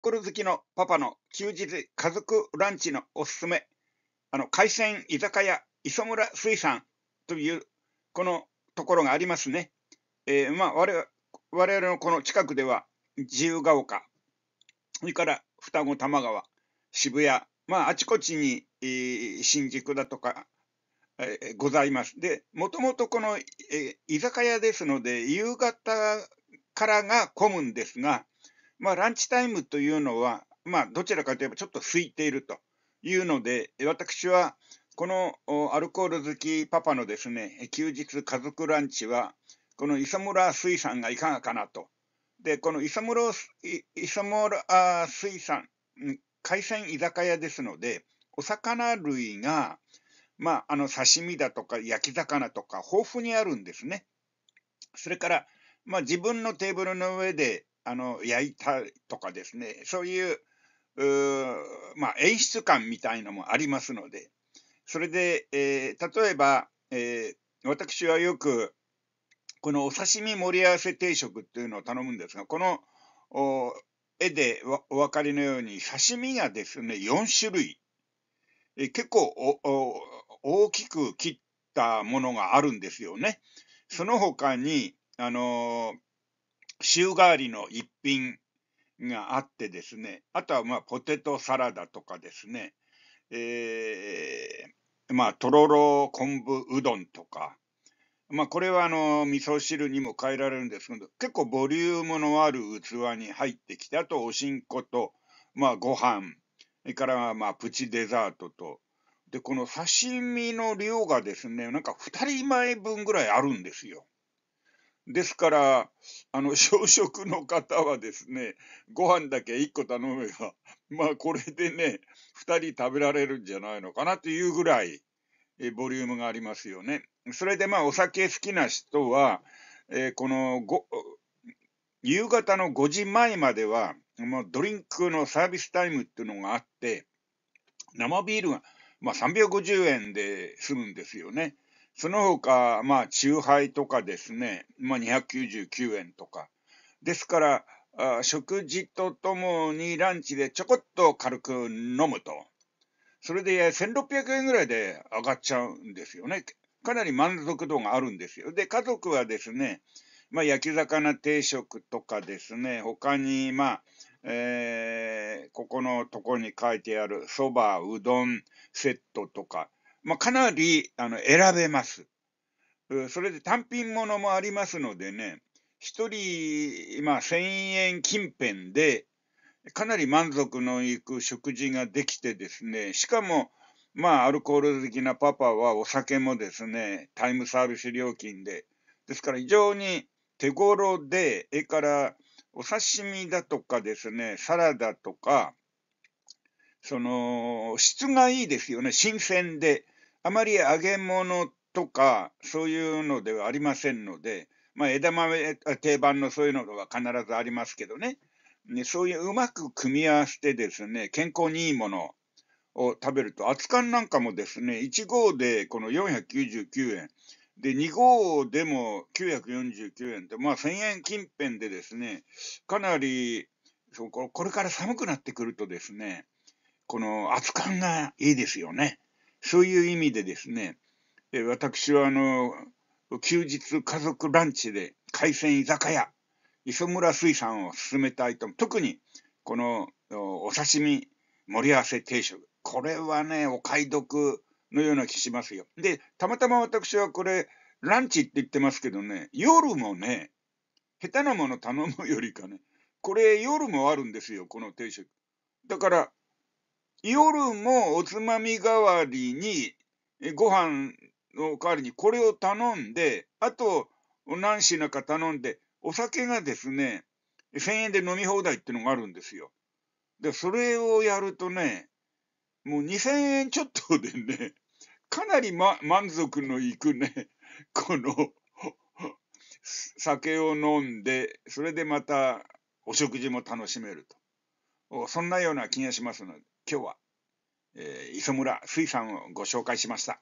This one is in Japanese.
ックル好きのパパの休日家族ランチのおすすめ、あの、海鮮居酒屋磯村水産という、このところがありますね。えー、まあ、我々のこの近くでは、自由が丘、それから双子玉川、渋谷、まあ、あちこちに、えー、新宿だとか、えー、ございます。で、もともとこの、えー、居酒屋ですので、夕方からが混むんですが、まあ、ランチタイムというのは、まあ、どちらかといえばちょっと空いているというので、私はこのアルコール好きパパのですね、休日家族ランチは、この磯村水産がいかがかなと。で、この磯村磯村水産、海鮮居酒屋ですので、お魚類が、まあ、あの刺身だとか焼き魚とか豊富にあるんですね。それから、まあ、自分のテーブルの上であの、焼いたとかですね、そういう、うまあ、演出感みたいのもありますので、それで、えー、例えば、えー、私はよく、このお刺身盛り合わせ定食っていうのを頼むんですが、この絵でお分かりのように、刺身がですね、4種類、えー、結構大きく切ったものがあるんですよね。その他に、あのー週替わりの一品があってですね、あとはまあポテトサラダとかですね、えー、まあとろろ昆布うどんとか、まあこれはあの味噌汁にも変えられるんですけど、結構ボリュームのある器に入ってきて、あとおしんこと、まあご飯、それからまあプチデザートと、で、この刺身の量がですね、なんか2人前分ぐらいあるんですよ。ですから、あの、小食の方はですね、ご飯だけ1個頼めば、まあこれでね、2人食べられるんじゃないのかなというぐらい、えボリュームがありますよね。それでまあお酒好きな人は、えー、この夕方の5時前までは、まドリンクのサービスタイムっていうのがあって、生ビールが、まあ、350円で済むんですよね。その他、まあ、酎ハイとかですね、まあ、299円とか。ですから、あ食事とともにランチでちょこっと軽く飲むと。それで1600円ぐらいで上がっちゃうんですよね。かなり満足度があるんですよ。で、家族はですね、まあ、焼き魚定食とかですね、他に、まあ、えー、ここのとこに書いてある、そば、うどんセットとか、まあ、かなりあの選べます。それで単品ものもありますのでね、1人、まあ、1000円近辺で、かなり満足のいく食事ができてですね、しかも、まあ、アルコール好きなパパはお酒もですね、タイムサービス料金で、ですから非常に手頃で、それからお刺身だとかですね、サラダとか、その質がいいですよね、新鮮で。あまり揚げ物とかそういうのではありませんので、まあ、枝豆定番のそういうのが必ずありますけどねねそういううまく組み合わせてですね健康にいいものを食べると厚燗なんかもですね1合でこの499円で2合でも949円で、まあ、1000円近辺でですねかなりこれから寒くなってくるとですねこの厚燗がいいですよね。そういう意味でですね、私はあの、休日家族ランチで海鮮居酒屋、磯村水産を進めたいと、特にこのお刺身盛り合わせ定食、これはね、お買い得のような気しますよ。で、たまたま私はこれ、ランチって言ってますけどね、夜もね、下手なもの頼むよりかね、これ夜もあるんですよ、この定食。だから、夜もおつまみ代わりに、ご飯の代わりにこれを頼んで、あと何品か頼んで、お酒がですね、1000円で飲み放題っていうのがあるんですよ。で、それをやるとね、もう2000円ちょっとでね、かなり、ま、満足のいくね、この酒を飲んで、それでまたお食事も楽しめると。そんなような気がしますので。今日は、えー、磯村水さんをご紹介しました。